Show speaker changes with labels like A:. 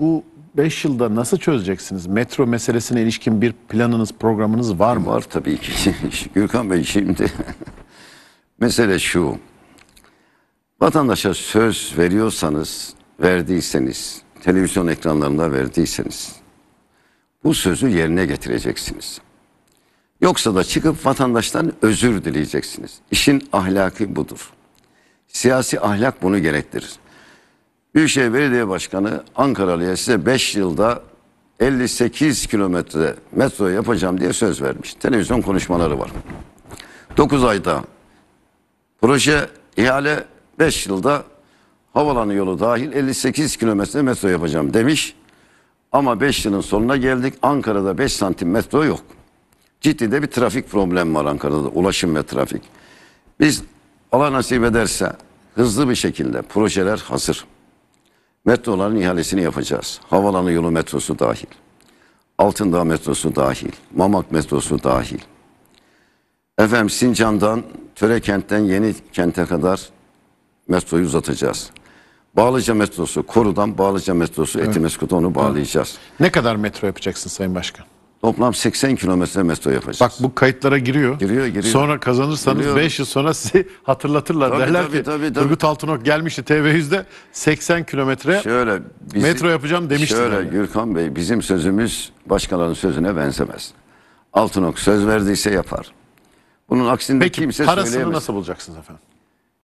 A: bu 5 yılda nasıl çözeceksiniz? Metro meselesine ilişkin bir planınız, programınız
B: var mı? Var tabii ki. Gürkan Bey şimdi mesele şu. Vatandaşa söz veriyorsanız, verdiyseniz, televizyon ekranlarında verdiyseniz bu sözü yerine getireceksiniz. Yoksa da çıkıp vatandaştan özür dileyeceksiniz. İşin ahlaki budur. Siyasi ahlak bunu gerektirir. Büyükşehir Belediye Başkanı Ankaralı'ya size 5 yılda 58 kilometre metro yapacağım diye söz vermiş. Televizyon konuşmaları var. 9 ayda proje ihale 5 yılda havalanı yolu dahil 58 kilometre metro yapacağım demiş. Ama 5 yılın sonuna geldik. Ankara'da 5 santim metro yok. Ciddi de bir trafik problemi var Ankara'da. Ulaşım ve trafik. Biz Allah nasip ederse hızlı bir şekilde projeler hazır. Metroların ihalesini yapacağız. Havalanı yolu metrosu dahil. Altındağ metrosu dahil. Mamak metrosu dahil. Efendim Sincan'dan, Törekent'ten yeni kente kadar metroyu uzatacağız. Bağlıca metrosu, Koru'dan Bağlıca metrosu, evet. Etimeskut'a onu bağlayacağız. Ne kadar metro yapacaksın Sayın Başkan? Toplam 80 kilometre metro
A: yapacağız. Bak bu kayıtlara giriyor. Giriyor giriyor. Sonra kazanırsanız 5 yıl sonra sizi hatırlatırlar. Tabii, Derler tabii, ki tabii, tabii. Turgut Altınok gelmişti TV100'de 80 kilometre şöyle, bizi, metro yapacağım demişti. Şöyle yani.
B: Gürkan Bey bizim sözümüz başkalarının sözüne benzemez. Altınok söz verdiyse yapar. Bunun aksini Peki, kimse söyleyemez. Peki parasını nasıl bulacaksınız efendim?